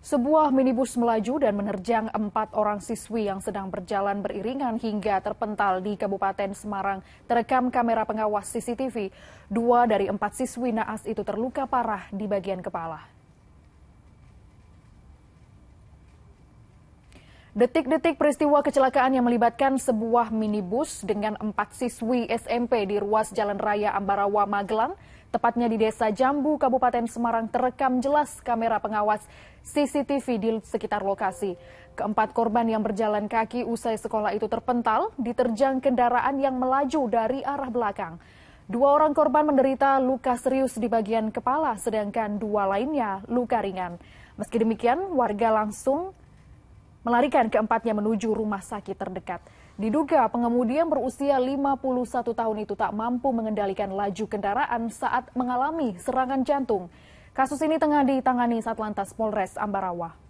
Sebuah minibus melaju dan menerjang empat orang siswi yang sedang berjalan beriringan hingga terpental di Kabupaten Semarang terekam kamera pengawas CCTV. Dua dari empat siswi naas itu terluka parah di bagian kepala. Detik-detik peristiwa kecelakaan yang melibatkan sebuah minibus dengan empat siswi SMP di ruas Jalan Raya Ambarawa, Magelang, tepatnya di Desa Jambu, Kabupaten Semarang, terekam jelas kamera pengawas CCTV di sekitar lokasi. Keempat korban yang berjalan kaki usai sekolah itu terpental, diterjang kendaraan yang melaju dari arah belakang. Dua orang korban menderita luka serius di bagian kepala, sedangkan dua lainnya luka ringan. Meski demikian, warga langsung melarikan keempatnya menuju rumah sakit terdekat. Diduga pengemudi yang berusia 51 tahun itu tak mampu mengendalikan laju kendaraan saat mengalami serangan jantung. Kasus ini tengah ditangani Satlantas Polres Ambarawa.